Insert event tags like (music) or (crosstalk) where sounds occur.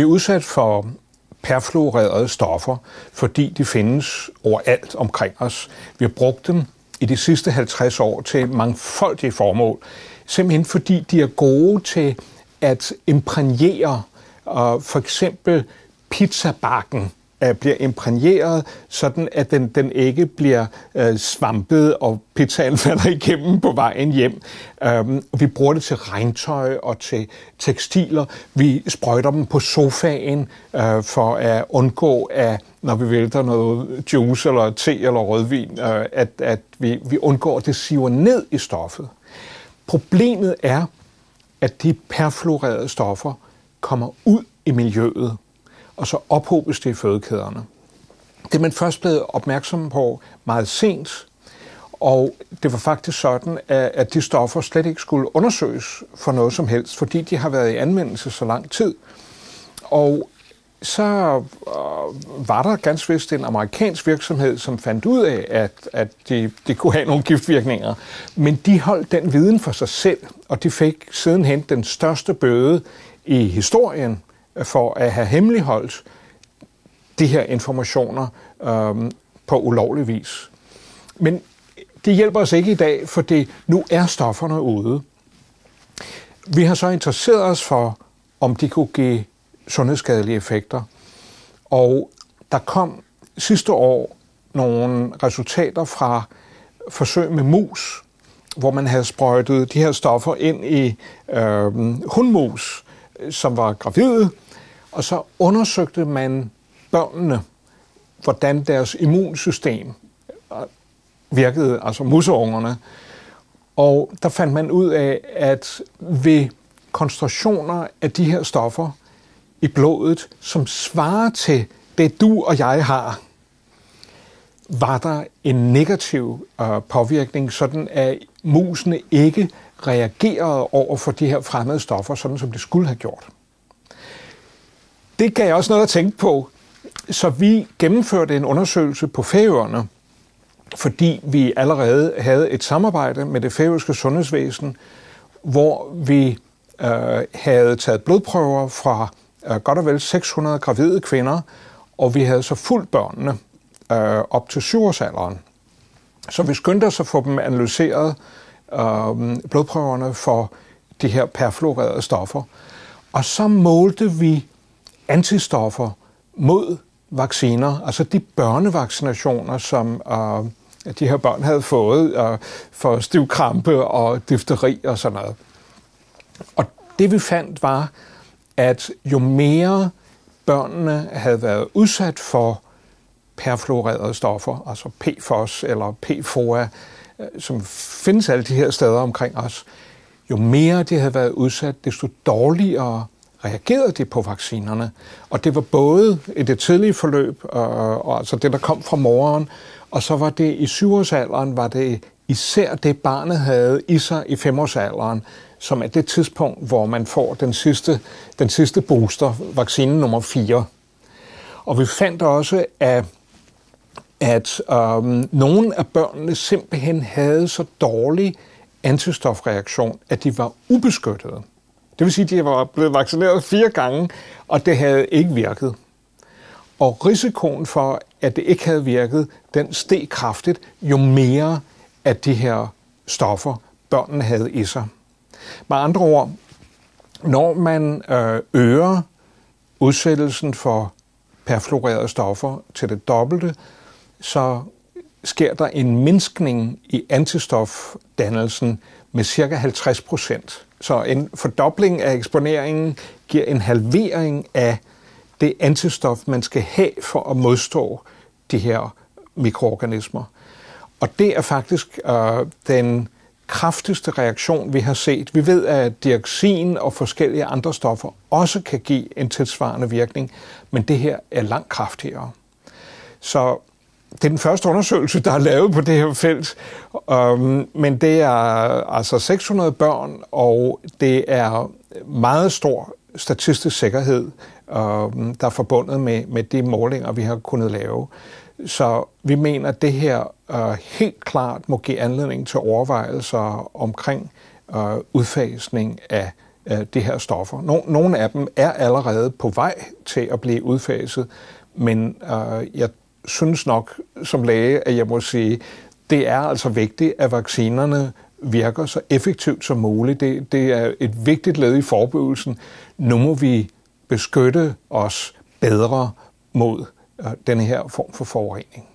er udsat for perfluorerede stoffer, fordi de findes overalt omkring os. Vi har brugt dem i de sidste 50 år til mangfoldige formål, simpelthen fordi de er gode til at imprægnere øh, for eksempel pizzabakken øh, bliver imprægneret, sådan at den, den ikke bliver øh, svampet, og pizzaen falder (laughs) igennem på vejen hjem. Øh, vi bruger det til regntøj og til tekstiler. Vi sprøjter dem på sofaen øh, for at undgå, at når vi vælter noget juice eller te eller rødvin, øh, at, at vi, vi undgår, at det siver ned i stoffet. Problemet er, at de perfluorerede stoffer kommer ud i miljøet og så ophobes det i fødekæderne. Det er man først blevet opmærksom på meget sent, og det var faktisk sådan, at de stoffer slet ikke skulle undersøges for noget som helst, fordi de har været i anvendelse så lang tid. Og så øh, var der ganske vist en amerikansk virksomhed, som fandt ud af, at, at det de kunne have nogle giftvirkninger. Men de holdt den viden for sig selv, og de fik sidenhen den største bøde i historien for at have hemmeligholdt de her informationer øhm, på ulovlig vis. Men det hjælper os ikke i dag, for det, nu er stofferne ude. Vi har så interesseret os for, om de kunne give sundhedsskadelige effekter. Og der kom sidste år nogle resultater fra forsøg med mus, hvor man havde sprøjtet de her stoffer ind i øh, hundmus, som var gravide, og så undersøgte man børnene, hvordan deres immunsystem øh, virkede, altså musseungerne. Og der fandt man ud af, at ved koncentrationer af de her stoffer i blodet, som svarer til det, du og jeg har, var der en negativ øh, påvirkning, sådan at musene ikke reagerede over for de her fremmede stoffer, sådan som de skulle have gjort det gav også noget at tænke på. Så vi gennemførte en undersøgelse på Færøerne, fordi vi allerede havde et samarbejde med det færøske sundhedsvæsen, hvor vi øh, havde taget blodprøver fra øh, godt og vel 600 gravide kvinder, og vi havde så fuldt børnene øh, op til syvårsalderen. Så vi skyndte os at få dem analyseret, øh, blodprøverne for de her perfluorerede stoffer. Og så målte vi antistoffer mod vacciner, altså de børnevaccinationer, som øh, de her børn havde fået øh, for stivkrampe og difteri og sådan noget. Og det vi fandt var, at jo mere børnene havde været udsat for perfluorerede stoffer, altså PFOS eller PFOA, øh, som findes alle de her steder omkring os, jo mere de havde været udsat, desto dårligere reagerede de på vaccinerne. Og det var både i det tidlige forløb, og, og altså det, der kom fra moren, og så var det i syvårsalderen, var det især det, barnet havde i sig i femårsalderen, som er det tidspunkt, hvor man får den sidste, den sidste booster, vaccine nummer 4. Og vi fandt også, at, at øhm, nogle af børnene simpelthen havde så dårlig antistofreaktion, at de var ubeskyttede. Det vil sige, at de var blevet vaccineret fire gange, og det havde ikke virket. Og risikoen for, at det ikke havde virket, den steg kraftigt, jo mere af de her stoffer børnene havde i sig. Med andre ord, når man øh, øger udsættelsen for perfluorerede stoffer til det dobbelte, så sker der en mindskning i antistofdannelsen med ca. 50 procent. Så en fordobling af eksponeringen giver en halvering af det antistof, man skal have for at modstå de her mikroorganismer. Og det er faktisk øh, den kraftigste reaktion, vi har set. Vi ved, at dioxin og forskellige andre stoffer også kan give en tilsvarende virkning, men det her er langt kraftigere. Så det er den første undersøgelse, der er lavet på det her felt, um, men det er altså 600 børn, og det er meget stor statistisk sikkerhed, um, der er forbundet med, med de målinger, vi har kunnet lave. Så vi mener, at det her uh, helt klart må give anledning til overvejelser omkring uh, udfasning af uh, de her stoffer. Nogle af dem er allerede på vej til at blive udfaset, men øh, jeg synes nok som læge, at jeg må sige, det er altså vigtigt, at vaccinerne virker så effektivt som muligt. Det, det er et vigtigt led i forbøgelsen. Nu må vi beskytte os bedre mod øh, denne her form for forurening.